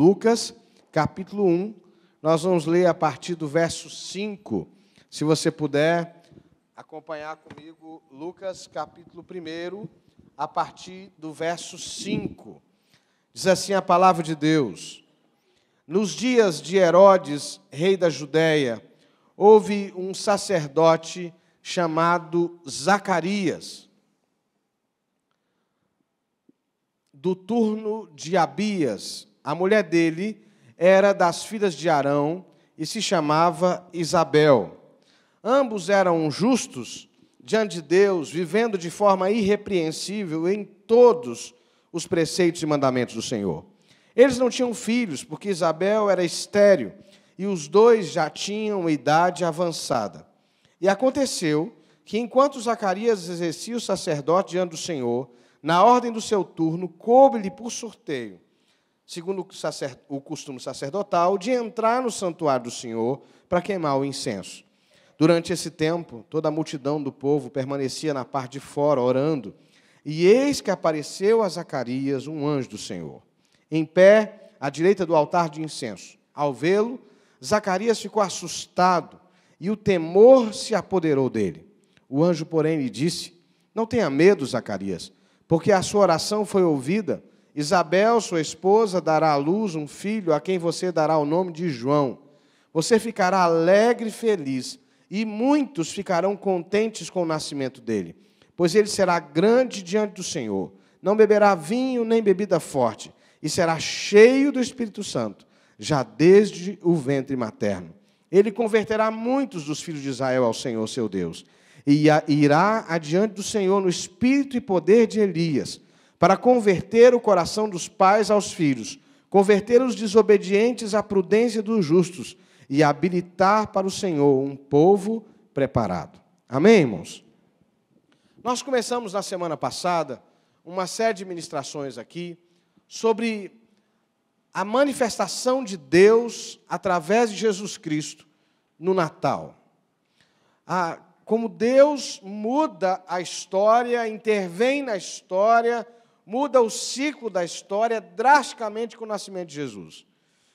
Lucas, capítulo 1. Nós vamos ler a partir do verso 5. Se você puder acompanhar comigo, Lucas, capítulo 1, a partir do verso 5. Diz assim a palavra de Deus: Nos dias de Herodes, rei da Judéia, houve um sacerdote chamado Zacarias, do turno de Abias, a mulher dele era das filhas de Arão e se chamava Isabel. Ambos eram justos diante de Deus, vivendo de forma irrepreensível em todos os preceitos e mandamentos do Senhor. Eles não tinham filhos, porque Isabel era estéril e os dois já tinham idade avançada. E aconteceu que, enquanto Zacarias exercia o sacerdote diante do Senhor, na ordem do seu turno, coube-lhe por sorteio segundo o, costume sacerdotal, de entrar no santuário do Senhor para queimar o incenso. Durante esse tempo, toda a multidão do povo permanecia na parte de fora, orando. E eis que apareceu a Zacarias um anjo do Senhor, em pé à direita do altar de incenso. Ao vê-lo, Zacarias ficou assustado e o temor se apoderou dele. O anjo, porém, lhe disse: Não tenha medo, Zacarias, porque a sua oração foi ouvida. Isabel, sua esposa, dará à luz um filho a quem você dará o nome de João. Você ficará alegre e feliz, e muitos ficarão contentes com o nascimento dele, pois ele será grande diante do Senhor. Não beberá vinho nem bebida forte, e será cheio do Espírito Santo, já desde o ventre materno. Ele converterá muitos dos filhos de Israel ao Senhor seu Deus, e irá adiante do Senhor no espírito e poder de Elias para converter o coração dos pais aos filhos, converter os desobedientes à prudência dos justos e habilitar para o Senhor um povo preparado. Amém, irmãos? Nós começamos na semana passada uma série de ministrações aqui sobre a manifestação de Deus através de Jesus Cristo no Natal. a como Deus muda a história, intervém na história muda o ciclo da história drasticamente com o nascimento de Jesus.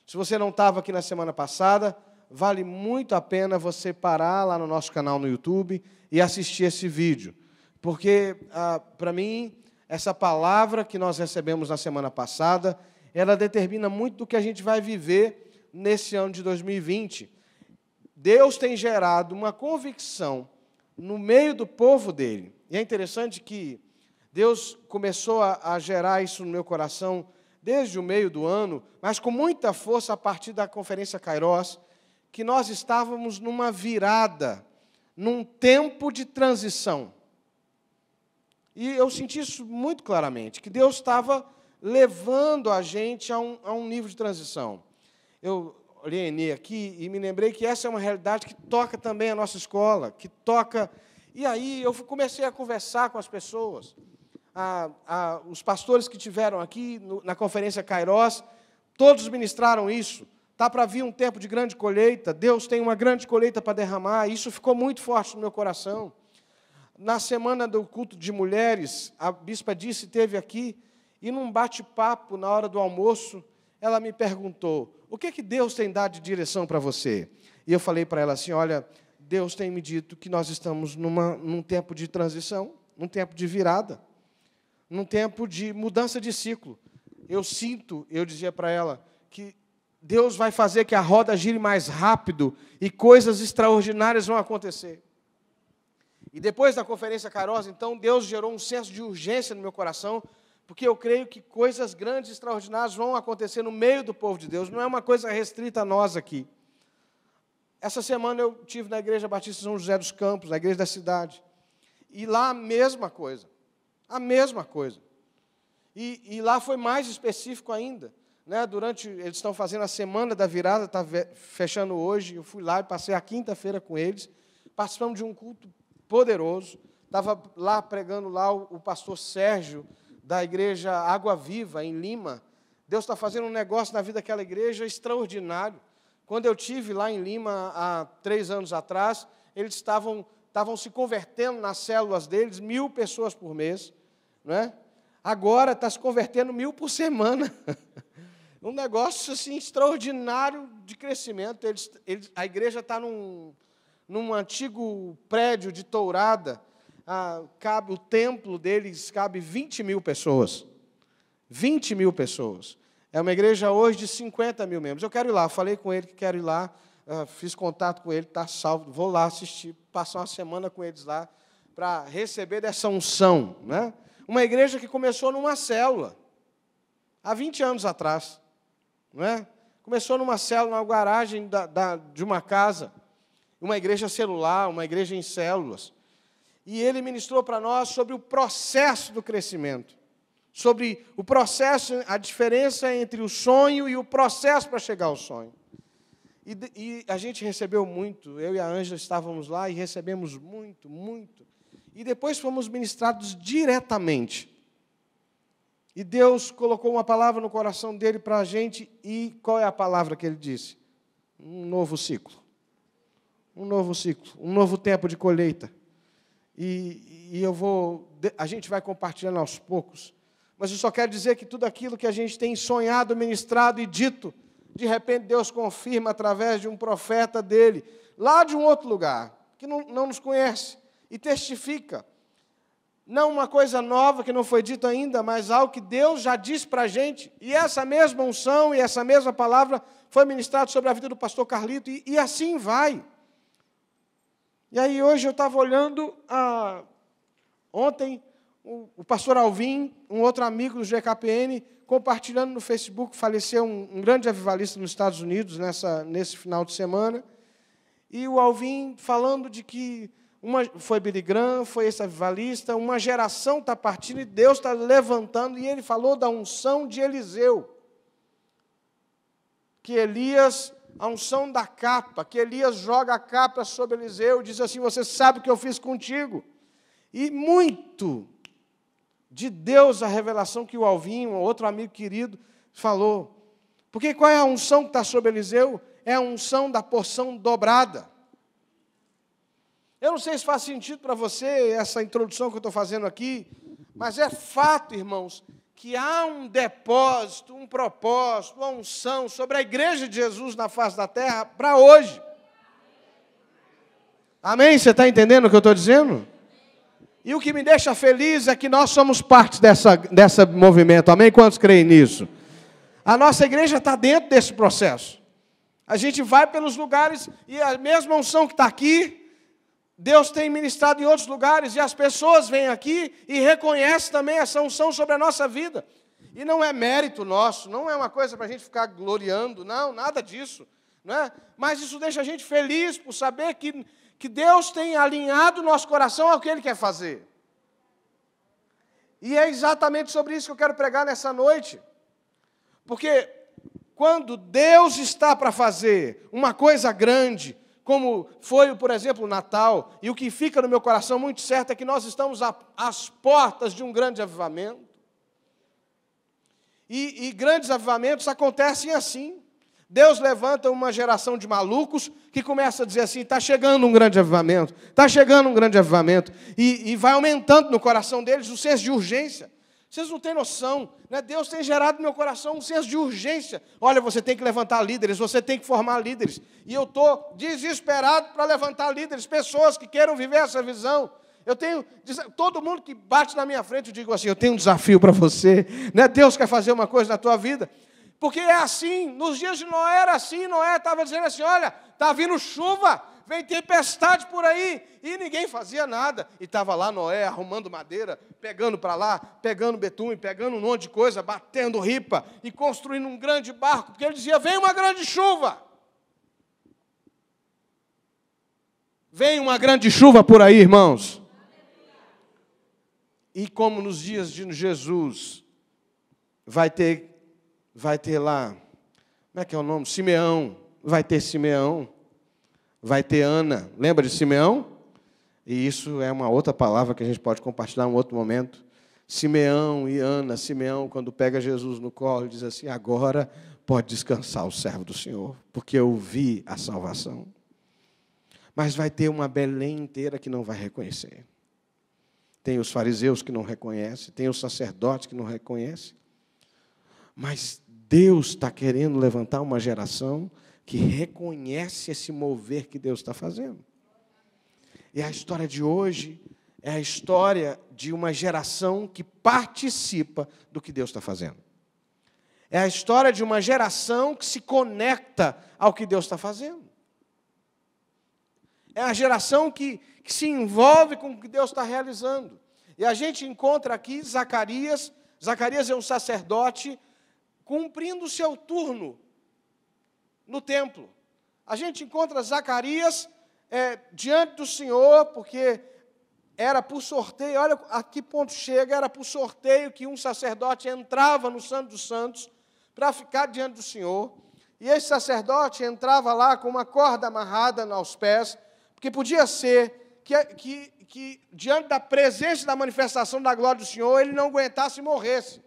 Se você não estava aqui na semana passada, vale muito a pena você parar lá no nosso canal no YouTube e assistir esse vídeo. Porque, ah, para mim, essa palavra que nós recebemos na semana passada, ela determina muito do que a gente vai viver nesse ano de 2020. Deus tem gerado uma convicção no meio do povo dele. E é interessante que Deus começou a, a gerar isso no meu coração desde o meio do ano, mas com muita força a partir da Conferência Cairoz, que nós estávamos numa virada, num tempo de transição. E eu senti isso muito claramente, que Deus estava levando a gente a um, a um nível de transição. Eu olhei Enê aqui e me lembrei que essa é uma realidade que toca também a nossa escola, que toca. E aí eu comecei a conversar com as pessoas os pastores que tiveram aqui no, na conferência Cairós, todos ministraram isso. Está para vir um tempo de grande colheita, Deus tem uma grande colheita para derramar, isso ficou muito forte no meu coração. Na semana do culto de mulheres, a bispa disse, teve aqui, e num bate-papo na hora do almoço, ela me perguntou: "O que que Deus tem dado de direção para você?" E eu falei para ela assim: "Olha, Deus tem me dito que nós estamos numa, num tempo de transição, num tempo de virada num tempo de mudança de ciclo. Eu sinto, eu dizia para ela, que Deus vai fazer que a roda gire mais rápido e coisas extraordinárias vão acontecer. E depois da conferência Carosa, então, Deus gerou um senso de urgência no meu coração, porque eu creio que coisas grandes, extraordinárias vão acontecer no meio do povo de Deus, não é uma coisa restrita a nós aqui. Essa semana eu tive na Igreja Batista São José dos Campos, na igreja da cidade, e lá a mesma coisa. A mesma coisa. E, e lá foi mais específico ainda. Né? Durante, eles estão fazendo a semana da virada, está fechando hoje. Eu fui lá e passei a quinta-feira com eles. Participamos de um culto poderoso. Estava lá pregando lá o, o pastor Sérgio, da igreja Água Viva, em Lima. Deus está fazendo um negócio na vida daquela igreja extraordinário. Quando eu tive lá em Lima há três anos atrás, eles estavam estavam se convertendo nas células deles, mil pessoas por mês, não é? Agora está se convertendo mil por semana. um negócio assim extraordinário de crescimento. Eles, eles, a igreja está num, num antigo prédio de tourada. Ah, cabe o templo deles cabe 20 mil pessoas. 20 mil pessoas. É uma igreja hoje de 50 mil membros. Eu quero ir lá, falei com ele que quero ir lá fiz contato com ele, está salvo, vou lá assistir, passar uma semana com eles lá, para receber dessa unção. Né? Uma igreja que começou numa célula, há 20 anos atrás. Né? Começou numa célula, na garagem da, da, de uma casa, uma igreja celular, uma igreja em células. E ele ministrou para nós sobre o processo do crescimento, sobre o processo, a diferença entre o sonho e o processo para chegar ao sonho. E, e a gente recebeu muito, eu e a Ângela estávamos lá e recebemos muito, muito. E depois fomos ministrados diretamente. E Deus colocou uma palavra no coração dele para a gente, e qual é a palavra que ele disse? Um novo ciclo. Um novo ciclo, um novo tempo de colheita. E, e eu vou, a gente vai compartilhando aos poucos. Mas eu só quero dizer que tudo aquilo que a gente tem sonhado, ministrado e dito, de repente Deus confirma através de um profeta dele, lá de um outro lugar, que não, não nos conhece, e testifica. Não uma coisa nova que não foi dito ainda, mas algo que Deus já disse para a gente. E essa mesma unção e essa mesma palavra foi ministrada sobre a vida do pastor Carlito, e, e assim vai. E aí hoje eu estava olhando, a... ontem, o, o pastor Alvim, um outro amigo do GKPN, compartilhando no Facebook, faleceu um, um grande avivalista nos Estados Unidos nessa, nesse final de semana. E o Alvin falando de que uma, foi Billy Graham, foi esse avivalista, uma geração está partindo e Deus está levantando. E ele falou da unção de Eliseu. Que Elias, a unção da capa, que Elias joga a capa sobre Eliseu e diz assim: Você sabe o que eu fiz contigo. E muito de Deus a revelação que o Alvinho, outro amigo querido, falou. Porque qual é a unção que está sobre Eliseu? É a unção da porção dobrada. Eu não sei se faz sentido para você essa introdução que eu estou fazendo aqui, mas é fato, irmãos, que há um depósito, um propósito, uma unção sobre a igreja de Jesus na face da terra para hoje. Amém? Você está entendendo o que eu estou dizendo? E o que me deixa feliz é que nós somos parte dessa, dessa movimento. Amém? Quantos creem nisso? A nossa igreja está dentro desse processo. A gente vai pelos lugares e a mesma unção que está aqui, Deus tem ministrado em outros lugares e as pessoas vêm aqui e reconhecem também essa unção sobre a nossa vida. E não é mérito nosso, não é uma coisa para a gente ficar gloriando, não, nada disso. Né? Mas isso deixa a gente feliz por saber que que Deus tem alinhado nosso coração ao que Ele quer fazer. E é exatamente sobre isso que eu quero pregar nessa noite. Porque quando Deus está para fazer uma coisa grande, como foi, por exemplo, o Natal, e o que fica no meu coração muito certo é que nós estamos às portas de um grande avivamento. E, e grandes avivamentos acontecem assim. Deus levanta uma geração de malucos que começa a dizer assim: está chegando um grande avivamento, está chegando um grande avivamento, e, e, vai aumentando no coração deles o senso de urgência. Vocês não têm noção, né? Deus tem gerado no meu coração um senso de urgência. Olha, você tem que levantar líderes, você tem que formar líderes. E eu estou desesperado para levantar líderes, pessoas que queiram viver essa visão. Eu tenho, todo mundo que bate na minha frente, eu digo assim: eu tenho um desafio para você, né? Deus quer fazer uma coisa na tua vida. Porque é assim, nos dias de Noé era assim, Noé estava dizendo assim: olha, está vindo chuva, vem tempestade por aí, e ninguém fazia nada. E estava lá Noé arrumando madeira, pegando para lá, pegando betume, pegando um monte de coisa, batendo ripa e construindo um grande barco, porque ele dizia: vem uma grande chuva. Vem uma grande chuva por aí, irmãos. E como nos dias de Jesus, vai ter vai ter lá, como é que é o nome? Simeão. Vai ter Simeão. Vai ter Ana. Lembra de Simeão? E isso é uma outra palavra que a gente pode compartilhar em um outro momento. Simeão e Ana, Simeão, quando pega Jesus no colo, diz assim: agora pode descansar o servo do Senhor, porque eu vi a salvação. Mas vai ter uma Belém inteira que não vai reconhecer. Tem os fariseus que não reconhecem, tem os sacerdotes que não reconhecem. Mas Deus está querendo levantar uma geração que reconhece esse mover que Deus está fazendo. E a história de hoje é a história de uma geração que participa do que Deus está fazendo. É a história de uma geração que se conecta ao que Deus está fazendo. É a geração que, que se envolve com o que Deus está realizando. E a gente encontra aqui Zacarias. Zacarias é um sacerdote cumprindo seu turno no templo. A gente encontra Zacarias é, diante do Senhor, porque era por sorteio, olha a que ponto chega, era por sorteio que um sacerdote entrava no Santo dos Santos para ficar diante do Senhor. E esse sacerdote entrava lá com uma corda amarrada aos pés, porque podia ser que, que, que diante da presença da manifestação da glória do Senhor, ele não aguentasse e morresse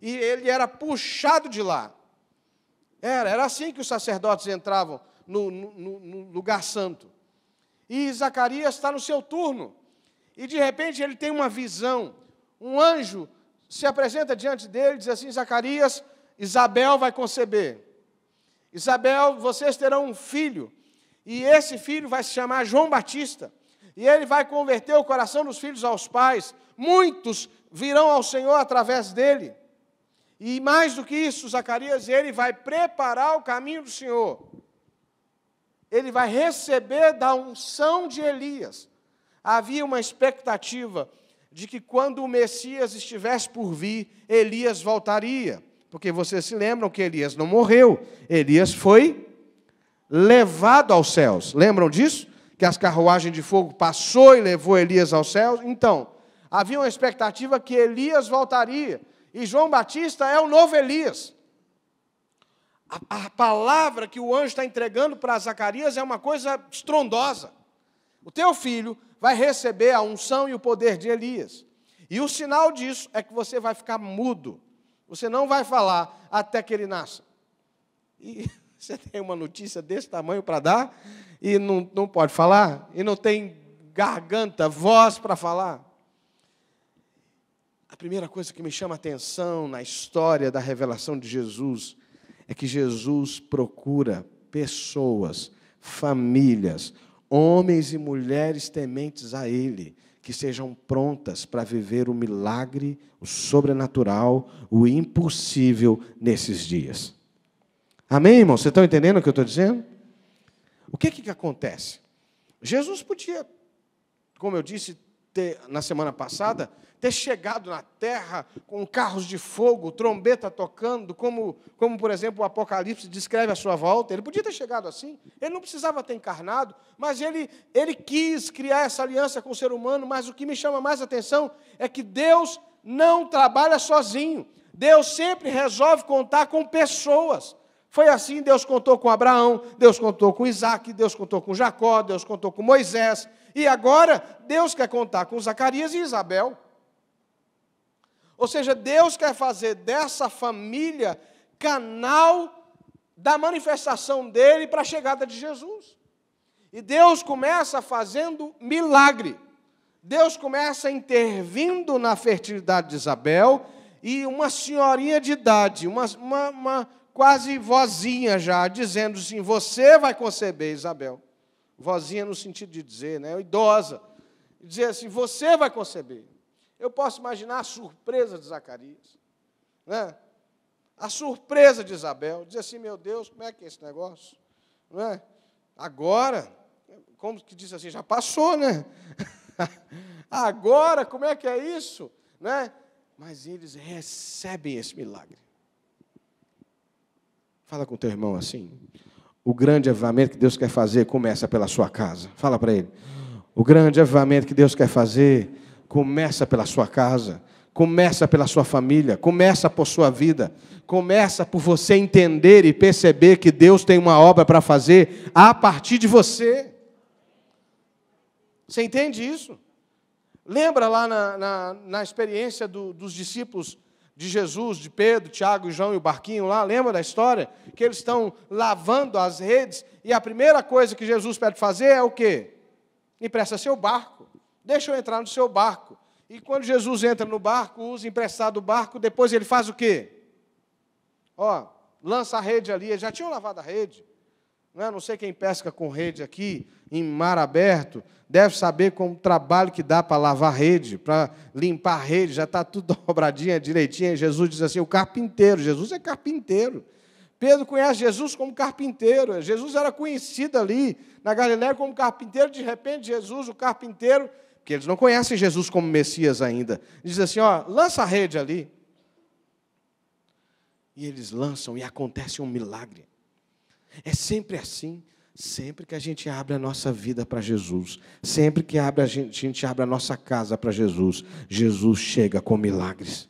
e ele era puxado de lá. Era, era assim que os sacerdotes entravam no, no, no lugar santo. E Zacarias está no seu turno. E de repente ele tem uma visão. Um anjo se apresenta diante dele e diz assim: Zacarias, Isabel vai conceber. Isabel, vocês terão um filho. E esse filho vai se chamar João Batista. E ele vai converter o coração dos filhos aos pais. Muitos virão ao Senhor através dele. E mais do que isso, Zacarias, ele vai preparar o caminho do Senhor. Ele vai receber da unção de Elias. Havia uma expectativa de que quando o Messias estivesse por vir, Elias voltaria. Porque vocês se lembram que Elias não morreu, Elias foi levado aos céus. Lembram disso? Que as carruagens de fogo passou e levou Elias aos céus? Então, havia uma expectativa que Elias voltaria. E João Batista é o novo Elias. A, a palavra que o anjo está entregando para Zacarias é uma coisa estrondosa. O teu filho vai receber a unção e o poder de Elias. E o sinal disso é que você vai ficar mudo. Você não vai falar até que ele nasça. E você tem uma notícia desse tamanho para dar e não, não pode falar? E não tem garganta, voz para falar? primeira coisa que me chama a atenção na história da revelação de Jesus é que Jesus procura pessoas, famílias, homens e mulheres tementes a Ele, que sejam prontas para viver o milagre, o sobrenatural, o impossível nesses dias. Amém, irmãos? Vocês estão entendendo o que eu estou dizendo? O que, que, que acontece? Jesus podia, como eu disse ter, na semana passada, ter chegado na terra com carros de fogo, trombeta tocando, como, como por exemplo o Apocalipse descreve a sua volta. Ele podia ter chegado assim, ele não precisava ter encarnado, mas ele, ele quis criar essa aliança com o ser humano. Mas o que me chama mais atenção é que Deus não trabalha sozinho, Deus sempre resolve contar com pessoas. Foi assim, Deus contou com Abraão, Deus contou com Isaac, Deus contou com Jacó, Deus contou com Moisés, e agora Deus quer contar com Zacarias e Isabel. Ou seja, Deus quer fazer dessa família canal da manifestação dele para a chegada de Jesus. E Deus começa fazendo milagre. Deus começa intervindo na fertilidade de Isabel e uma senhorinha de idade, uma, uma, uma quase vozinha já, dizendo assim: Você vai conceber, Isabel. Vozinha no sentido de dizer, né? Idosa. Dizer assim: Você vai conceber. Eu posso imaginar a surpresa de Zacarias, né? a surpresa de Isabel, diz assim: meu Deus, como é que é esse negócio? Não é? Agora, como que diz assim, já passou, né? Agora, como é que é isso? Né? Mas eles recebem esse milagre. Fala com teu irmão assim. O grande avivamento que Deus quer fazer começa pela sua casa. Fala para ele. O grande avivamento que Deus quer fazer Começa pela sua casa, começa pela sua família, começa por sua vida, começa por você entender e perceber que Deus tem uma obra para fazer a partir de você. Você entende isso? Lembra lá na, na, na experiência do, dos discípulos de Jesus, de Pedro, Tiago, João e o barquinho lá, lembra da história? Que eles estão lavando as redes e a primeira coisa que Jesus pede fazer é o quê? Empresta seu barco. Deixa eu entrar no seu barco. E quando Jesus entra no barco, usa emprestado o barco, depois ele faz o quê? Ó, lança a rede ali. já tinham lavado a rede. Não, é? não sei quem pesca com rede aqui, em mar aberto, deve saber como o trabalho que dá para lavar rede, para limpar a rede, já está tudo dobradinha, direitinha. Jesus diz assim: o carpinteiro. Jesus é carpinteiro. Pedro conhece Jesus como carpinteiro. Jesus era conhecido ali na Galiléia como carpinteiro. De repente, Jesus, o carpinteiro, que eles não conhecem Jesus como Messias ainda. Diz assim: ó, lança a rede ali. E eles lançam e acontece um milagre. É sempre assim. Sempre que a gente abre a nossa vida para Jesus, sempre que abre a, gente, a gente abre a nossa casa para Jesus, Jesus chega com milagres.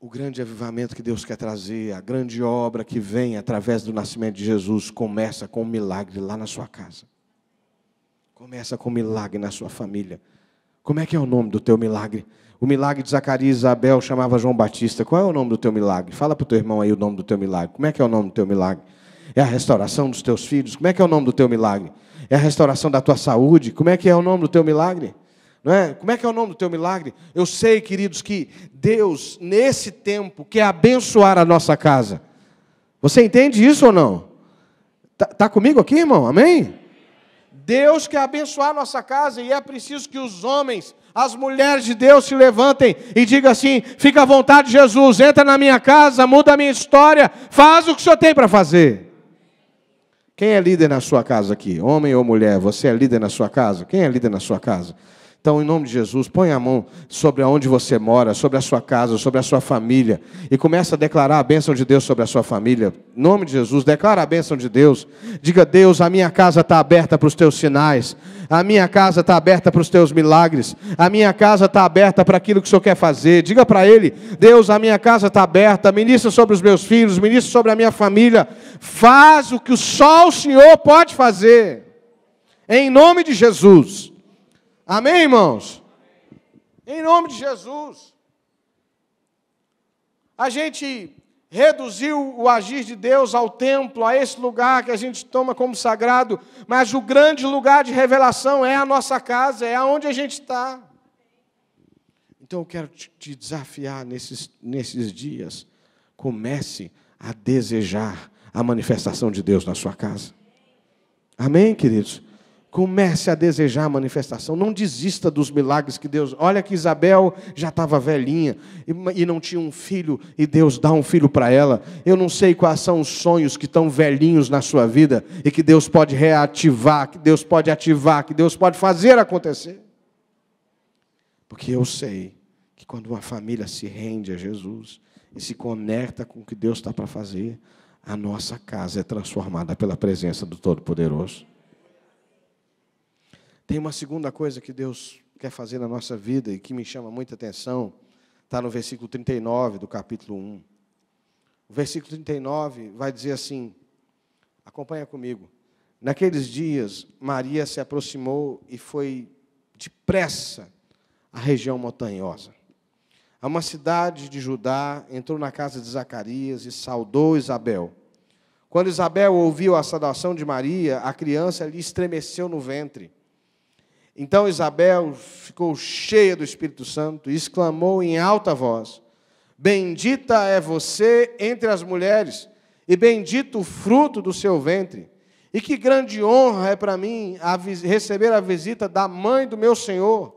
O grande avivamento que Deus quer trazer, a grande obra que vem através do nascimento de Jesus, começa com um milagre lá na sua casa. Começa com um milagre na sua família. Como é que é o nome do teu milagre? O milagre de Zacarias e Isabel chamava João Batista. Qual é o nome do teu milagre? Fala para o teu irmão aí o nome do teu milagre. Como é que é o nome do teu milagre? É a restauração dos teus filhos? Como é que é o nome do teu milagre? É a restauração da tua saúde? Como é que é o nome do teu milagre? Não é? Como é que é o nome do teu milagre? Eu sei, queridos, que Deus, nesse tempo, quer abençoar a nossa casa. Você entende isso ou não? Está tá comigo aqui, irmão? Amém? Deus quer abençoar nossa casa e é preciso que os homens, as mulheres de Deus se levantem e digam assim: fica à vontade, Jesus, entra na minha casa, muda a minha história, faz o que o Senhor tem para fazer. Quem é líder na sua casa aqui? Homem ou mulher? Você é líder na sua casa? Quem é líder na sua casa? Então, em nome de Jesus, põe a mão sobre onde você mora, sobre a sua casa, sobre a sua família, e começa a declarar a bênção de Deus sobre a sua família. Em nome de Jesus, declara a bênção de Deus. Diga, Deus, a minha casa está aberta para os teus sinais, a minha casa está aberta para os teus milagres, a minha casa está aberta para aquilo que o Senhor quer fazer. Diga para Ele, Deus, a minha casa está aberta, ministra sobre os meus filhos, ministra sobre a minha família. Faz o que só o Senhor pode fazer. Em nome de Jesus. Amém, irmãos? Em nome de Jesus. A gente reduziu o agir de Deus ao templo, a esse lugar que a gente toma como sagrado, mas o grande lugar de revelação é a nossa casa, é aonde a gente está. Então eu quero te desafiar nesses, nesses dias. Comece a desejar a manifestação de Deus na sua casa. Amém, queridos? Comece a desejar a manifestação. Não desista dos milagres que Deus. Olha que Isabel já estava velhinha e não tinha um filho, e Deus dá um filho para ela. Eu não sei quais são os sonhos que estão velhinhos na sua vida e que Deus pode reativar, que Deus pode ativar, que Deus pode fazer acontecer. Porque eu sei que quando uma família se rende a Jesus e se conecta com o que Deus está para fazer, a nossa casa é transformada pela presença do Todo-Poderoso. Tem uma segunda coisa que Deus quer fazer na nossa vida e que me chama muita atenção, está no versículo 39 do capítulo 1. O versículo 39 vai dizer assim: acompanha comigo. Naqueles dias, Maria se aproximou e foi depressa à região montanhosa. A uma cidade de Judá, entrou na casa de Zacarias e saudou Isabel. Quando Isabel ouviu a saudação de Maria, a criança lhe estremeceu no ventre. Então Isabel ficou cheia do Espírito Santo e exclamou em alta voz: Bendita é você entre as mulheres, e bendito o fruto do seu ventre. E que grande honra é para mim receber a visita da mãe do meu Senhor,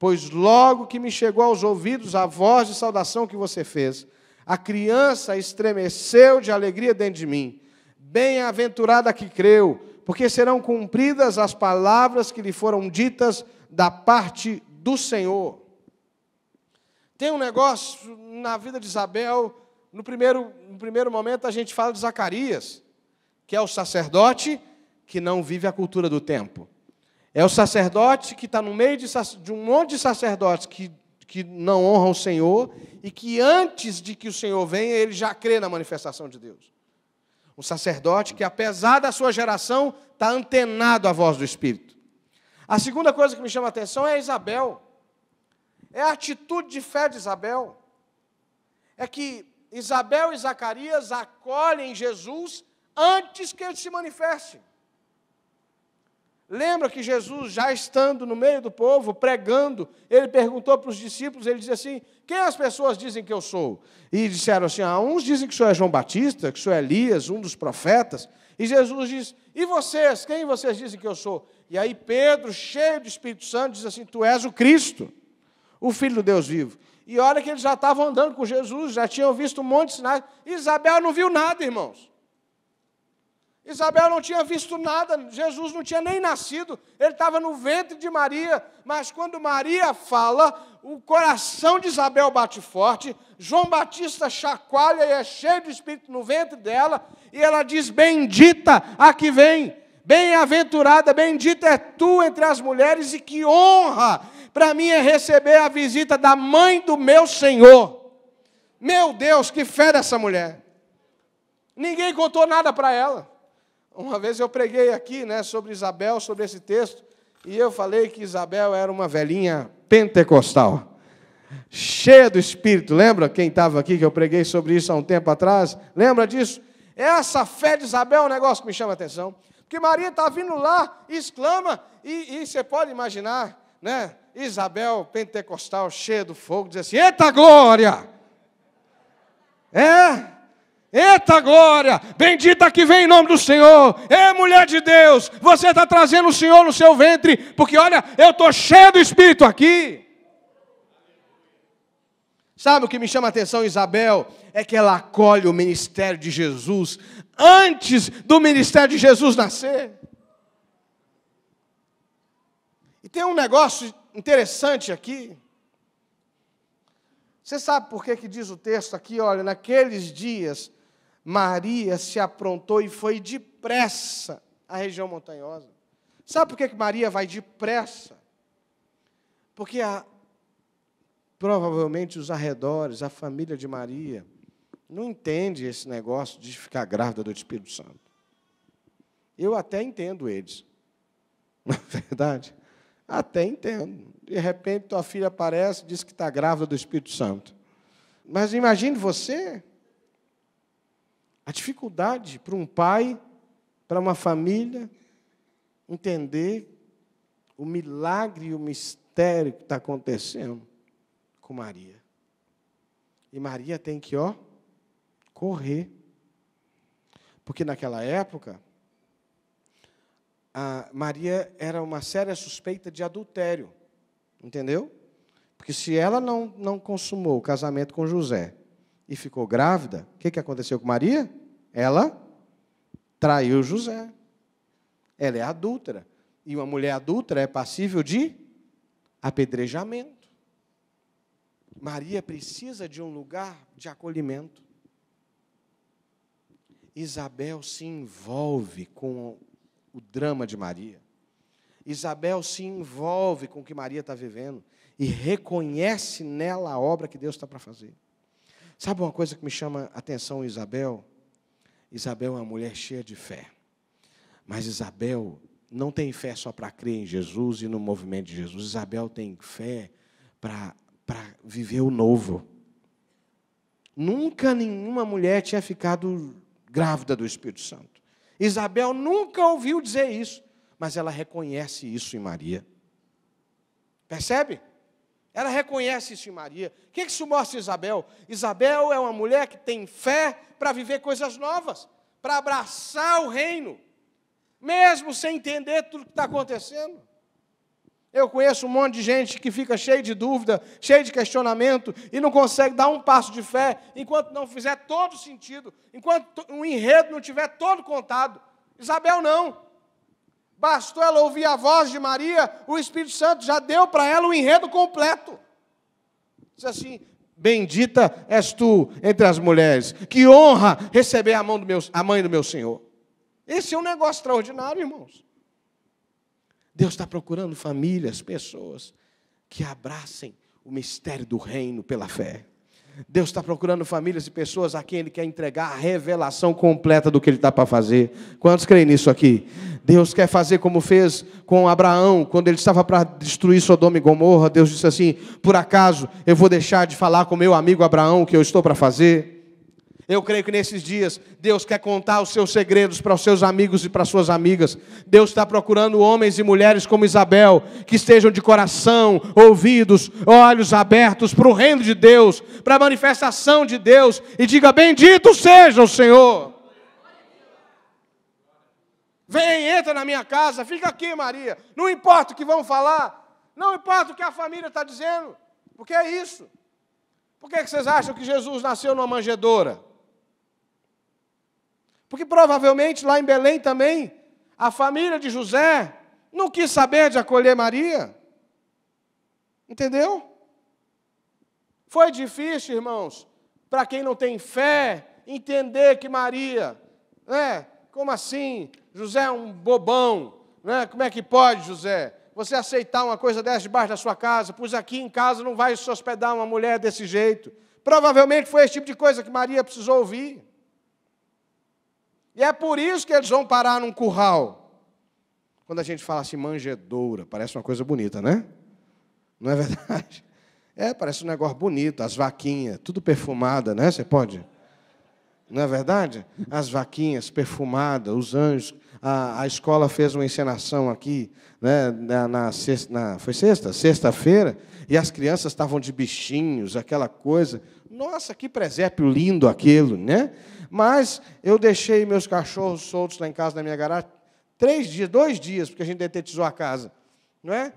pois logo que me chegou aos ouvidos a voz de saudação que você fez, a criança estremeceu de alegria dentro de mim. Bem-aventurada que creu, porque serão cumpridas as palavras que lhe foram ditas da parte do Senhor. Tem um negócio na vida de Isabel, no primeiro, no primeiro momento a gente fala de Zacarias, que é o sacerdote que não vive a cultura do tempo. É o sacerdote que está no meio de, de, um monte de sacerdotes que, que não honram o Senhor e que antes de que o Senhor venha, ele já crê na manifestação de Deus um sacerdote que, apesar da sua geração, está antenado à voz do Espírito. A segunda coisa que me chama a atenção é a Isabel. É a atitude de fé de Isabel. É que Isabel e Zacarias acolhem Jesus antes que ele se manifeste. Lembra que Jesus, já estando no meio do povo, pregando, ele perguntou para os discípulos, ele disse assim: Quem as pessoas dizem que eu sou? E disseram assim: ah, uns dizem que o é João Batista, que sou é Elias, um dos profetas. E Jesus diz: E vocês, quem vocês dizem que eu sou? E aí Pedro, cheio do Espírito Santo, diz assim: Tu és o Cristo, o Filho do Deus vivo. E olha que eles já estavam andando com Jesus, já tinham visto um monte de sinais. Isabel não viu nada, irmãos. Isabel não tinha visto nada, Jesus não tinha nem nascido, ele estava no ventre de Maria, mas quando Maria fala, o coração de Isabel bate forte, João Batista chacoalha e é cheio de Espírito no ventre dela, e ela diz: Bendita a que vem, bem-aventurada, bendita é tu entre as mulheres, e que honra para mim é receber a visita da mãe do meu Senhor. Meu Deus, que fé dessa mulher! Ninguém contou nada para ela. Uma vez eu preguei aqui né, sobre Isabel, sobre esse texto, e eu falei que Isabel era uma velhinha pentecostal, cheia do Espírito. Lembra quem estava aqui que eu preguei sobre isso há um tempo atrás? Lembra disso? É essa fé de Isabel é um negócio que me chama a atenção. Porque Maria está vindo lá, exclama, e, e você pode imaginar, né? Isabel pentecostal, cheia do fogo, diz assim: Eita glória! Eita glória! Bendita que vem em nome do Senhor! é mulher de Deus! Você está trazendo o Senhor no seu ventre, porque olha, eu estou cheio do Espírito aqui. Sabe o que me chama a atenção, Isabel? É que ela acolhe o ministério de Jesus antes do ministério de Jesus nascer. E tem um negócio interessante aqui. Você sabe por que, que diz o texto aqui? Olha, naqueles dias Maria se aprontou e foi depressa à região montanhosa. Sabe por que, que Maria vai depressa? Porque a, provavelmente os arredores, a família de Maria, não entende esse negócio de ficar grávida do Espírito Santo. Eu até entendo eles. Na é verdade, até entendo. De repente, tua filha aparece, e diz que está grávida do Espírito Santo. Mas imagine você, a dificuldade para um pai, para uma família, entender o milagre e o mistério que está acontecendo com Maria. E Maria tem que, ó, correr. Porque naquela época, Maria era uma séria suspeita de adultério. Entendeu? Porque se ela não, não consumou o casamento com José, e ficou grávida, o que, que aconteceu com Maria? Ela traiu José. Ela é adúltera. E uma mulher adúltera é passível de apedrejamento. Maria precisa de um lugar de acolhimento. Isabel se envolve com o drama de Maria. Isabel se envolve com o que Maria está vivendo e reconhece nela a obra que Deus está para fazer. Sabe uma coisa que me chama a atenção, Isabel? Isabel é uma mulher cheia de fé. Mas Isabel não tem fé só para crer em Jesus e no movimento de Jesus. Isabel tem fé para viver o novo. Nunca nenhuma mulher tinha ficado grávida do Espírito Santo. Isabel nunca ouviu dizer isso, mas ela reconhece isso em Maria. Percebe? Ela reconhece isso em Maria. O que isso mostra em Isabel? Isabel é uma mulher que tem fé para viver coisas novas, para abraçar o reino, mesmo sem entender tudo que está acontecendo. Eu conheço um monte de gente que fica cheio de dúvida, cheio de questionamento e não consegue dar um passo de fé enquanto não fizer todo sentido, enquanto o um enredo não tiver todo contado. Isabel não. Bastou ela ouvir a voz de Maria, o Espírito Santo já deu para ela o enredo completo. Diz assim: Bendita és tu entre as mulheres, que honra receber a, mão do meu, a mãe do meu Senhor. Esse é um negócio extraordinário, irmãos. Deus está procurando famílias, pessoas que abracem o mistério do reino pela fé. Deus está procurando famílias e pessoas a quem Ele quer entregar a revelação completa do que Ele está para fazer. Quantos creem nisso aqui? Deus quer fazer como fez com Abraão, quando ele estava para destruir Sodoma e Gomorra. Deus disse assim: Por acaso eu vou deixar de falar com meu amigo Abraão o que eu estou para fazer? Eu creio que nesses dias Deus quer contar os seus segredos para os seus amigos e para suas amigas. Deus está procurando homens e mulheres como Isabel, que estejam de coração, ouvidos, olhos abertos para o reino de Deus, para a manifestação de Deus, e diga: Bendito seja o Senhor. Vem, entra na minha casa, fica aqui, Maria. Não importa o que vão falar, não importa o que a família está dizendo, porque é isso. Por que, que vocês acham que Jesus nasceu numa manjedoura? Porque provavelmente lá em Belém também, a família de José não quis saber de acolher Maria. Entendeu? Foi difícil, irmãos, para quem não tem fé, entender que Maria, né? Como assim? José é um bobão, né? Como é que pode, José? Você aceitar uma coisa dessa debaixo da sua casa, pois aqui em casa não vai se hospedar uma mulher desse jeito. Provavelmente foi esse tipo de coisa que Maria precisou ouvir. E é por isso que eles vão parar num curral. Quando a gente fala assim, manjedoura, parece uma coisa bonita, né? Não é verdade? É, parece um negócio bonito, as vaquinhas, tudo perfumada, né? Você pode? Não é verdade? As vaquinhas perfumadas, os anjos. A, a escola fez uma encenação aqui, né? Na, na, sexta, na foi sexta? Sexta-feira, e as crianças estavam de bichinhos, aquela coisa. Nossa, que presépio lindo aquilo, né? Mas eu deixei meus cachorros soltos lá em casa, na minha garagem, três dias, dois dias, porque a gente detetizou a casa. Não é?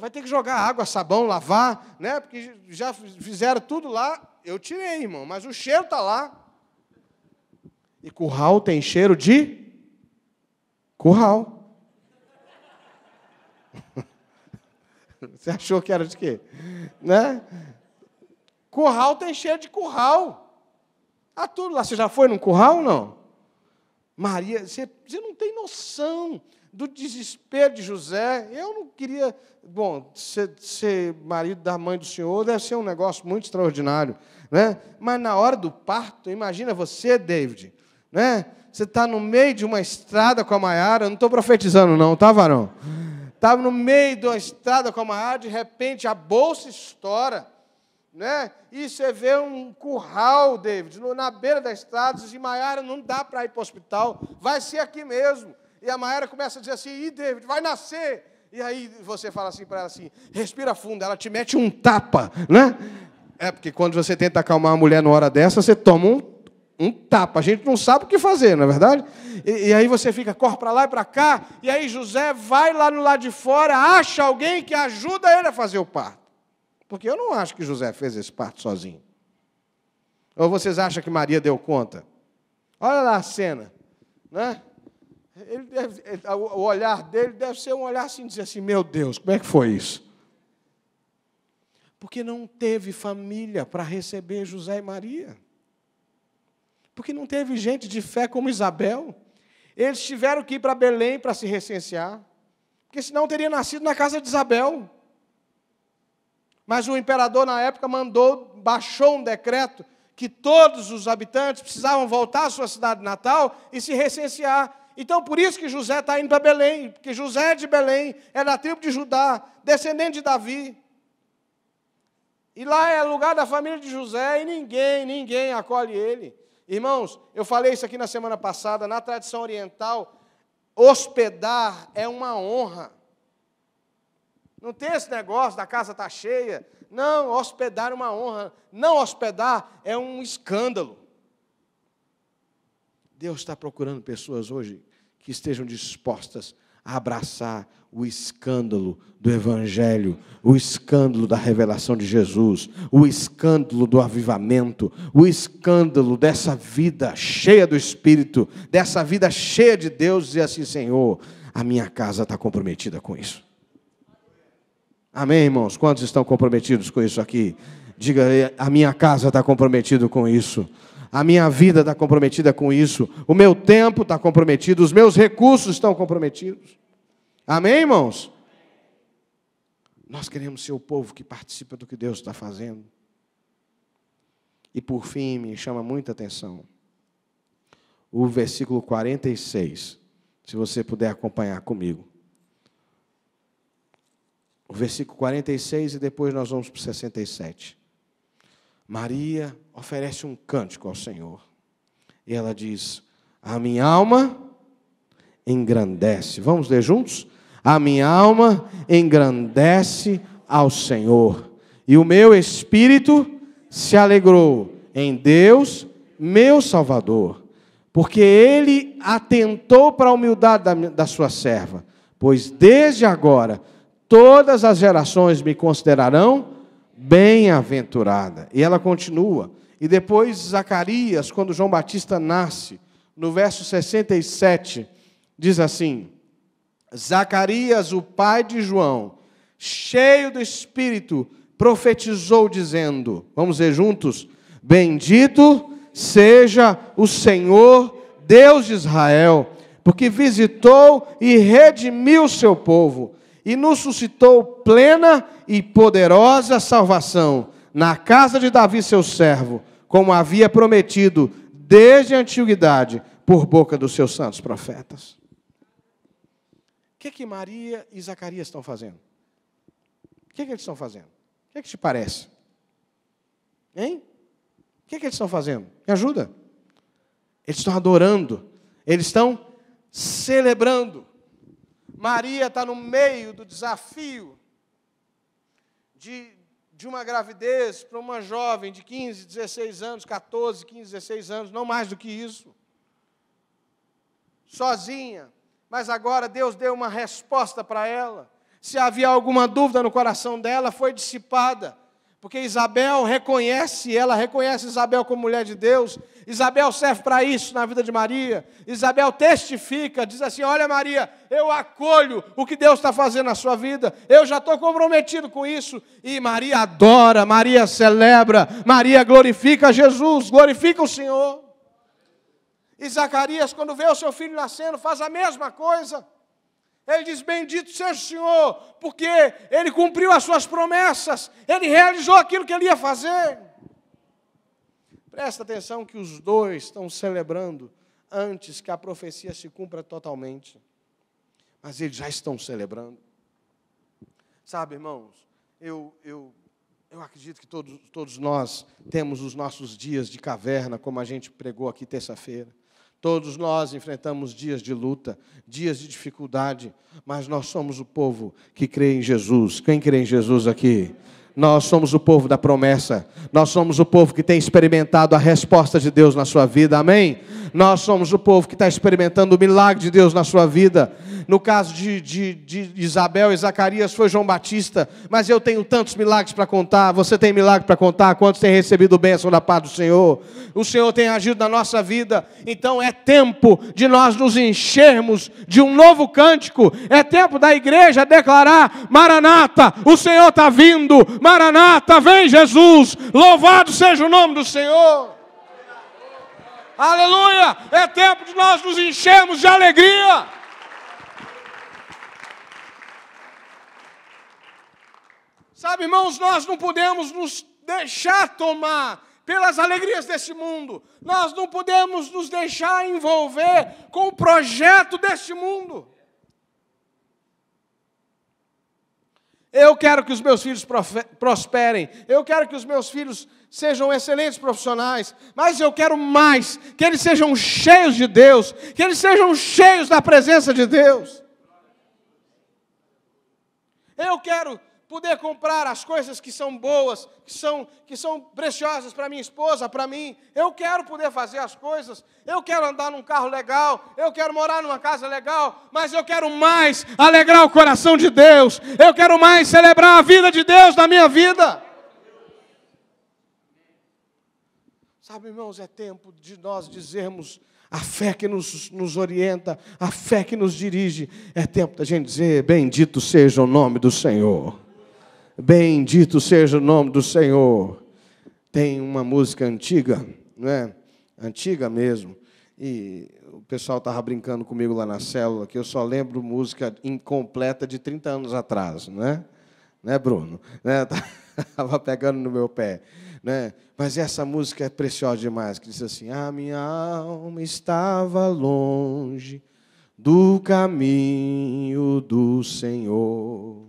Vai ter que jogar água, sabão, lavar, né? porque já fizeram tudo lá. Eu tirei, irmão, mas o cheiro está lá. E curral tem cheiro de curral. Você achou que era de quê? Né? Curral tem cheiro de curral. Ah, tudo lá. Você já foi num curral ou não? Maria, você, você não tem noção do desespero de José. Eu não queria. Bom, ser, ser, marido da mãe do senhor deve ser um negócio muito extraordinário. Né? Mas na hora do parto, imagina você, David. Né? Você está no meio de uma estrada com a Maiara. Não estou profetizando, não, tá, varão? Estava tá no meio de uma estrada com a Maiara, de repente a bolsa estoura né? E você vê um curral, David, na beira da estrada, diz, Maiara, não dá para ir para o hospital, vai ser aqui mesmo. E a Maiara começa a dizer assim, e David, vai nascer. E aí você fala assim para ela assim, respira fundo, ela te mete um tapa, né? É porque quando você tenta acalmar uma mulher numa hora dessa, você toma um, um tapa. A gente não sabe o que fazer, não é verdade? E, e aí você fica, corre para lá e para cá, e aí José vai lá no lado de fora, acha alguém que ajuda ele a fazer o parto. Porque eu não acho que José fez esse parto sozinho. Ou vocês acham que Maria deu conta? Olha lá a cena, né? Ele deve, o olhar dele deve ser um olhar assim, dizer assim, meu Deus, como é que foi isso? Porque não teve família para receber José e Maria. Porque não teve gente de fé como Isabel. Eles tiveram que ir para Belém para se recensear. Porque senão teria nascido na casa de Isabel. Mas o imperador, na época, mandou, baixou um decreto que todos os habitantes precisavam voltar à sua cidade natal e se recensear. Então, por isso que José está indo para Belém, porque José é de Belém, é da tribo de Judá, descendente de Davi. E lá é lugar da família de José e ninguém, ninguém acolhe ele. Irmãos, eu falei isso aqui na semana passada, na tradição oriental, hospedar é uma honra. Não tem esse negócio da casa tá cheia. Não, hospedar é uma honra. Não hospedar é um escândalo. Deus está procurando pessoas hoje que estejam dispostas a abraçar o escândalo do Evangelho, o escândalo da revelação de Jesus, o escândalo do avivamento, o escândalo dessa vida cheia do Espírito, dessa vida cheia de Deus, e assim, Senhor, a minha casa está comprometida com isso. Amém, irmãos? Quantos estão comprometidos com isso aqui? Diga, é, a minha casa está comprometida com isso. A minha vida está comprometida com isso. O meu tempo está comprometido. Os meus recursos estão comprometidos. Amém, irmãos? Nós queremos ser o povo que participa do que Deus está fazendo. E por fim, me chama muita atenção o versículo 46. Se você puder acompanhar comigo o versículo 46 e depois nós vamos para o 67. Maria oferece um cântico ao Senhor. E ela diz: A minha alma engrandece. Vamos ler juntos? A minha alma engrandece ao Senhor. E o meu espírito se alegrou em Deus, meu Salvador, porque ele atentou para a humildade da, da sua serva, pois desde agora todas as gerações me considerarão bem-aventurada. E ela continua. E depois Zacarias, quando João Batista nasce, no verso 67, diz assim: Zacarias, o pai de João, cheio do espírito, profetizou dizendo: Vamos ver juntos? Bendito seja o Senhor, Deus de Israel, porque visitou e redimiu seu povo e nos suscitou plena e poderosa salvação na casa de Davi, seu servo, como havia prometido desde a antiguidade por boca dos seus santos profetas. O que é que Maria e Zacarias estão fazendo? O que é que eles estão fazendo? O que é que te parece? Hein? O que é que eles estão fazendo? Me ajuda. Eles estão adorando, eles estão celebrando. Maria está no meio do desafio de, de uma gravidez para uma jovem de 15, 16 anos, 14, 15, 16 anos, não mais do que isso. Sozinha. Mas agora Deus deu uma resposta para ela. Se havia alguma dúvida no coração dela, foi dissipada. Porque Isabel reconhece, ela reconhece Isabel como mulher de Deus. Isabel serve para isso na vida de Maria. Isabel testifica, diz assim: Olha, Maria, eu acolho o que Deus está fazendo na sua vida, eu já estou comprometido com isso. E Maria adora, Maria celebra, Maria glorifica Jesus, glorifica o Senhor. E Zacarias, quando vê o seu filho nascendo, faz a mesma coisa. Ele diz: Bendito seja o Senhor, porque ele cumpriu as suas promessas, ele realizou aquilo que ele ia fazer. Presta atenção que os dois estão celebrando antes que a profecia se cumpra totalmente. Mas eles já estão celebrando. Sabe, irmãos, eu, eu, eu acredito que todos, todos nós temos os nossos dias de caverna, como a gente pregou aqui terça-feira. Todos nós enfrentamos dias de luta, dias de dificuldade, mas nós somos o povo que crê em Jesus. Quem crê em Jesus aqui? Nós somos o povo da promessa. Nós somos o povo que tem experimentado a resposta de Deus na sua vida. Amém? Nós somos o povo que está experimentando o milagre de Deus na sua vida. No caso de, de, de Isabel e Zacarias foi João Batista. Mas eu tenho tantos milagres para contar. Você tem milagre para contar? Quantos têm recebido bênção da paz do Senhor? O Senhor tem agido na nossa vida. Então é tempo de nós nos enchermos de um novo cântico. É tempo da igreja declarar: Maranata, o Senhor está vindo. Maranata, vem Jesus, louvado seja o nome do Senhor. Aleluia! É tempo de nós nos enchermos de alegria. Sabe, irmãos, nós não podemos nos deixar tomar pelas alegrias desse mundo. Nós não podemos nos deixar envolver com o projeto deste mundo. Eu quero que os meus filhos prosperem. Eu quero que os meus filhos sejam excelentes profissionais. Mas eu quero mais: que eles sejam cheios de Deus. Que eles sejam cheios da presença de Deus. Eu quero poder comprar as coisas que são boas, que são, que são preciosas para minha esposa, para mim. Eu quero poder fazer as coisas. Eu quero andar num carro legal. Eu quero morar numa casa legal. Mas eu quero mais alegrar o coração de Deus. Eu quero mais celebrar a vida de Deus na minha vida. Sabe, irmãos, é tempo de nós dizermos. A fé que nos, nos, orienta, a fé que nos dirige. É tempo da gente dizer: Bendito seja o nome do Senhor. Bendito seja o nome do Senhor. Tem uma música antiga, não é? Antiga mesmo. E o pessoal estava brincando comigo lá na célula que eu só lembro música incompleta de 30 anos atrás, não é? Né, Bruno? Né? Estava tá, pegando no meu pé. Né? Mas essa música é preciosa demais, que diz assim: A minha alma estava longe do caminho do Senhor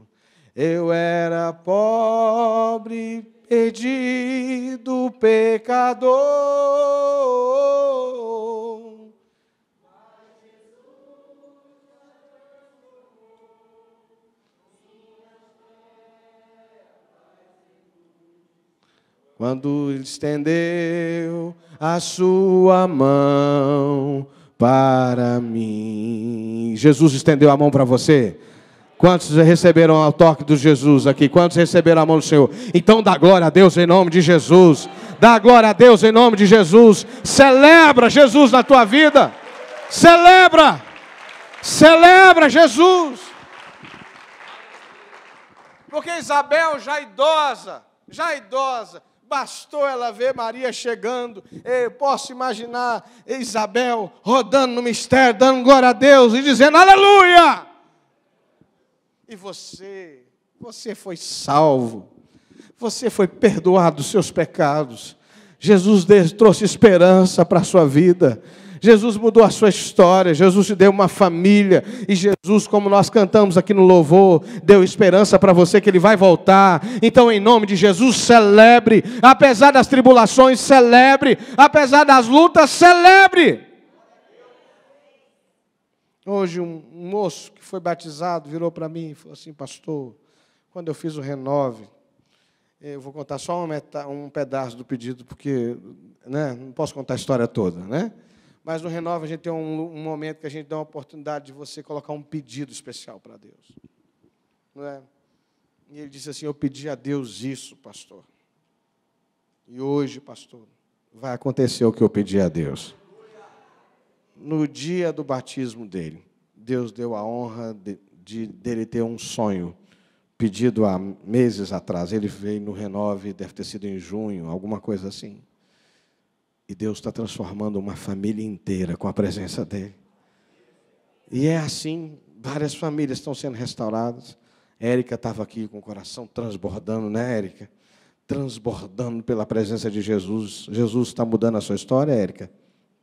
eu era pobre, perdido, pecador. Quando ele estendeu a sua mão para mim, Jesus estendeu a mão para você. Quantos receberam o toque de Jesus aqui? Quantos receberam a mão do Senhor? Então dá glória a Deus em nome de Jesus. Dá glória a Deus em nome de Jesus. Celebra Jesus na tua vida. Celebra. Celebra Jesus. Porque Isabel já idosa, já idosa, bastou ela ver Maria chegando. Eu posso imaginar Isabel rodando no mistério, dando glória a Deus e dizendo aleluia. E você, você foi salvo. Você foi perdoado os seus pecados. Jesus trouxe esperança para a sua vida. Jesus mudou a sua história, Jesus te deu uma família, e Jesus, como nós cantamos aqui no louvor, deu esperança para você que ele vai voltar. Então, em nome de Jesus, celebre, apesar das tribulações, celebre, apesar das lutas, celebre. Hoje, um moço que foi batizado virou para mim e falou assim: Pastor, quando eu fiz o renove, eh, eu vou contar só um pedaço do pedido, porque né, não posso contar a história toda, né? Mas no renove a gente tem um, um, momento que a gente dá uma oportunidade de você colocar um pedido especial para Deus. Não é? E ele disse assim: Eu pedi a Deus isso, pastor. E hoje, pastor, vai acontecer o que eu pedi a Deus no dia do batismo dele, Deus deu a honra de, de dele ter um sonho pedido há meses atrás. Ele veio no Renove, deve ter sido em junho, alguma coisa assim. E Deus está transformando uma família inteira com a presença dele. E é assim, várias famílias estão sendo restauradas. Érica estava aqui com o coração transbordando, né, Érica? Transbordando pela presença de Jesus. Jesus está mudando a sua história, Érica?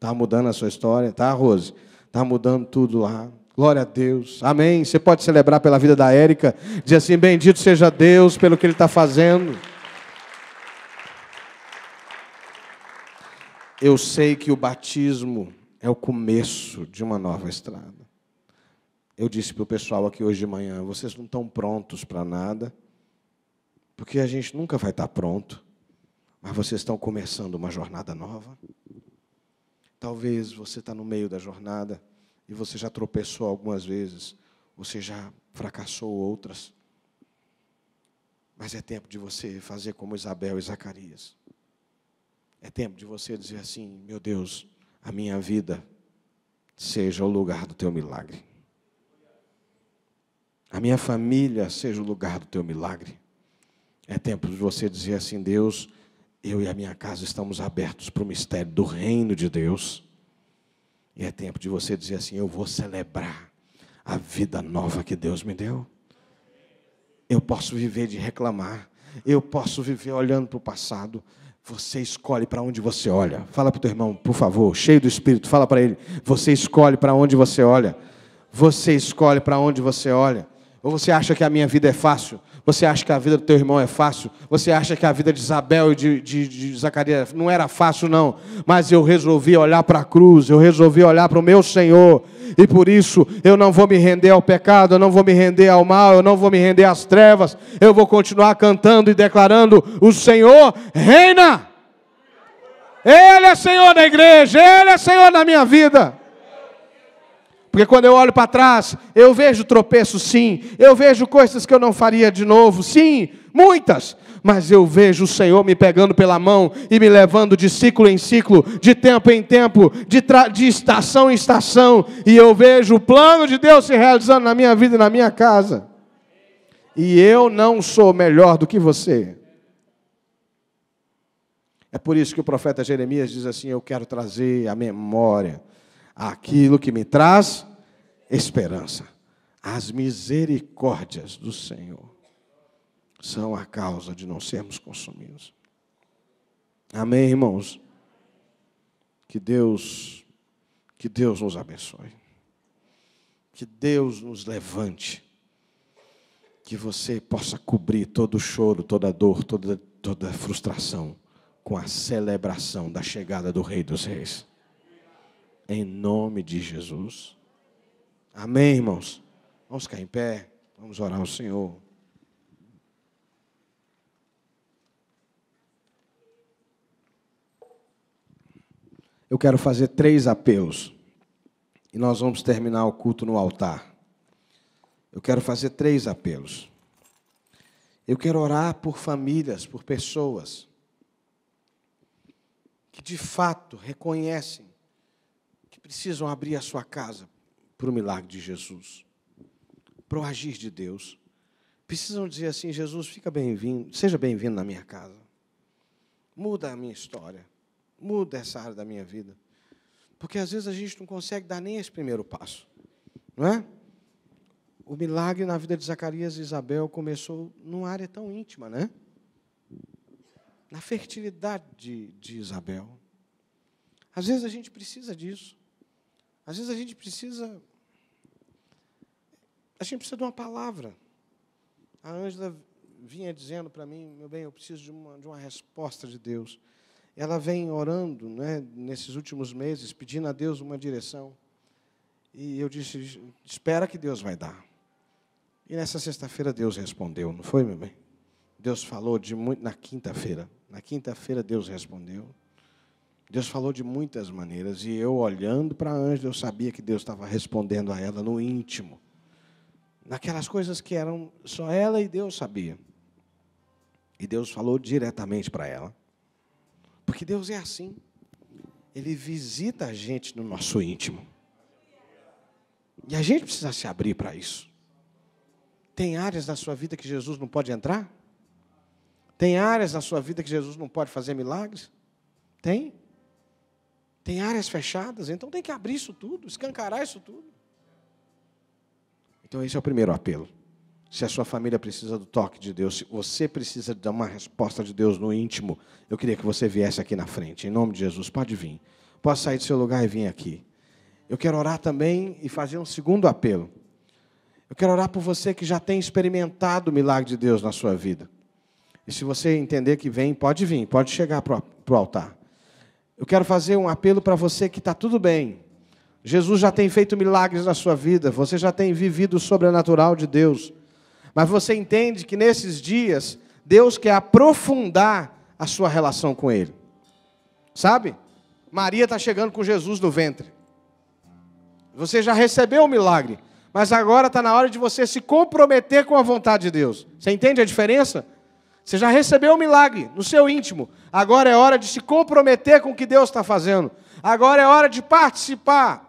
Está mudando a sua história, tá, Rose? Está mudando tudo lá. Glória a Deus. Amém. Você pode celebrar pela vida da Érica. Diz assim: Bendito seja Deus pelo que Ele está fazendo. Eu sei que o batismo é o começo de uma nova estrada. Eu disse para o pessoal aqui hoje de manhã: vocês não estão prontos para nada, porque a gente nunca vai estar tá pronto, mas vocês estão começando uma jornada nova. Talvez você está no meio da jornada e você já tropeçou algumas vezes, você já fracassou outras. Mas é tempo de você fazer como Isabel e Zacarias. É tempo de você dizer assim: meu Deus, a minha vida seja o lugar do teu milagre. A minha família seja o lugar do teu milagre. É tempo de você dizer assim: Deus, eu e a minha casa estamos abertos para o mistério do reino de Deus. E é tempo de você dizer assim: eu vou celebrar a vida nova que Deus me deu. Eu posso viver de reclamar, eu posso viver olhando para o passado. Você escolhe para onde você olha. Fala para o teu irmão, por favor, cheio do Espírito, fala para ele. Você escolhe para onde você olha. Você escolhe para onde você olha. Ou você acha que a minha vida é fácil? Você acha que a vida do teu irmão é fácil? Você acha que a vida de Isabel e de, de, de Zacarias não era fácil, não. Mas eu resolvi olhar para a cruz, eu resolvi olhar para o meu Senhor. E por isso eu não vou me render ao pecado, eu não vou me render ao mal, eu não vou me render às trevas. Eu vou continuar cantando e declarando: o Senhor reina. Ele é Senhor da igreja, Ele é Senhor da minha vida. Porque quando eu olho para trás, eu vejo tropeço, sim. Eu vejo coisas que eu não faria de novo, sim, muitas. Mas eu vejo o Senhor me pegando pela mão e me levando de ciclo em ciclo, de tempo em tempo, de, de estação em estação. E eu vejo o plano de Deus se realizando na minha vida e na minha casa. E eu não sou melhor do que você. É por isso que o profeta Jeremias diz assim: Eu quero trazer a memória aquilo que me traz esperança. As misericórdias do Senhor são a causa de não sermos consumidos. Amém, irmãos. Que Deus que Deus nos abençoe. Que Deus nos levante. Que você possa cobrir todo o choro, toda a dor, toda toda a frustração com a celebração da chegada do Rei dos Reis em nome de Jesus. Amém, irmãos? Vamos ficar em pé, vamos orar ao Senhor. Eu quero fazer três apelos. E nós vamos terminar o culto no altar. Eu quero fazer três apelos. Eu quero orar por famílias, por pessoas que de fato reconhecem precisam abrir a sua casa para o milagre de Jesus, para o agir de Deus. Precisam dizer assim: Jesus, fica bem-vindo, seja bem-vindo na minha casa. Muda a minha história, muda essa área da minha vida. Porque às vezes a gente não consegue dar nem esse primeiro passo, não é? O milagre na vida de Zacarias e Isabel começou numa área tão íntima, né? Na fertilidade de, de Isabel. Às vezes a gente precisa disso. Às vezes a gente precisa. A gente precisa de uma palavra. A Ângela vinha dizendo para mim, meu bem, eu preciso de uma, de uma resposta de Deus. Ela vem orando né, nesses últimos meses, pedindo a Deus uma direção. E eu disse: espera que Deus vai dar. E nessa sexta-feira Deus respondeu, não foi, meu bem? Deus falou de muito na quinta-feira. Na quinta-feira Deus respondeu. Deus falou de muitas maneiras e eu olhando para a Ângela, eu sabia que Deus estava respondendo a ela no íntimo. Naquelas coisas que eram só ela e Deus sabia. E Deus falou diretamente para ela. Porque Deus é assim. Ele visita a gente no nosso íntimo. E a gente precisa se abrir para isso. Tem áreas da sua vida que Jesus não pode entrar? Tem áreas da sua vida que Jesus não pode fazer milagres? Tem? Tem áreas fechadas, então tem que abrir isso tudo, escancarar isso tudo. Então, esse é o primeiro apelo. Se a sua família precisa do toque de Deus, se você precisa de uma resposta de Deus no íntimo, eu queria que você viesse aqui na frente, em nome de Jesus. Pode vir. Pode sair do seu lugar e vir aqui. Eu quero orar também e fazer um segundo apelo. Eu quero orar por você que já tem experimentado o milagre de Deus na sua vida. E se você entender que vem, pode vir, pode chegar para o altar. Eu quero fazer um apelo para você que está tudo bem. Jesus já tem feito milagres na sua vida, você já tem vivido o sobrenatural de Deus. Mas você entende que nesses dias, Deus quer aprofundar a sua relação com Ele. Sabe? Maria está chegando com Jesus no ventre. Você já recebeu o milagre, mas agora está na hora de você se comprometer com a vontade de Deus. Você entende a diferença? Você já recebeu o um milagre no seu íntimo. Agora é hora de se comprometer com o que Deus está fazendo. Agora é hora de participar.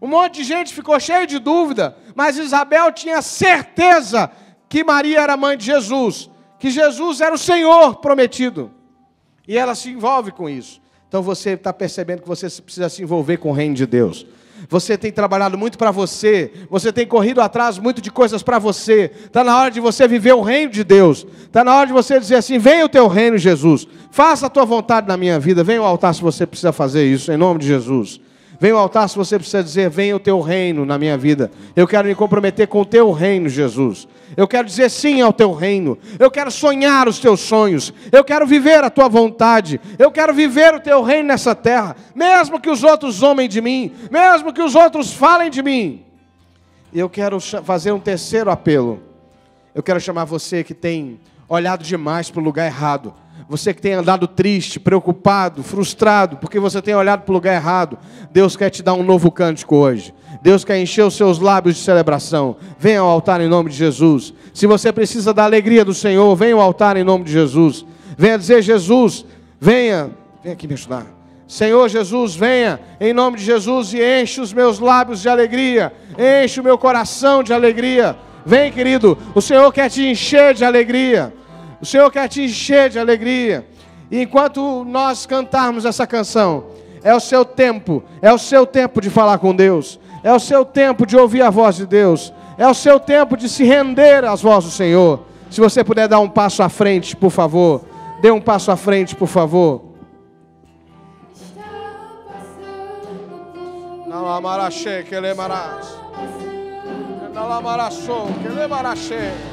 Um monte de gente ficou cheio de dúvida, mas Isabel tinha certeza que Maria era mãe de Jesus, que Jesus era o Senhor prometido. E ela se envolve com isso. Então você está percebendo que você precisa se envolver com o reino de Deus. Você tem trabalhado muito para você, você tem corrido atrás muito de coisas para você. Está na hora de você viver o reino de Deus. Está na hora de você dizer assim: venha o teu reino, Jesus. Faça a tua vontade na minha vida. Venha ao altar se você precisa fazer isso, em nome de Jesus. Vem ao altar se você precisa dizer: Venha o teu reino na minha vida. Eu quero me comprometer com o teu reino, Jesus. Eu quero dizer sim ao teu reino. Eu quero sonhar os teus sonhos. Eu quero viver a tua vontade. Eu quero viver o teu reino nessa terra. Mesmo que os outros homem de mim, mesmo que os outros falem de mim. E eu quero fazer um terceiro apelo. Eu quero chamar você que tem olhado demais para o lugar errado. Você que tem andado triste, preocupado, frustrado, porque você tem olhado para o lugar errado, Deus quer te dar um novo cântico hoje. Deus quer encher os seus lábios de celebração. Venha ao altar em nome de Jesus. Se você precisa da alegria do Senhor, venha ao altar em nome de Jesus. Venha dizer: Jesus, venha, venha aqui me ajudar. Senhor Jesus, venha em nome de Jesus e enche os meus lábios de alegria, enche o meu coração de alegria. Vem, querido, o Senhor quer te encher de alegria. O Senhor quer te encher de alegria. E enquanto nós cantarmos essa canção, é o seu tempo, é o seu tempo de falar com Deus, é o seu tempo de ouvir a voz de Deus, é o seu tempo de se render às vozes do Senhor. Se você puder dar um passo à frente, por favor, dê um passo à frente, por favor. Nalamarache, que lemarás. É Nalamarache, que lemarás. É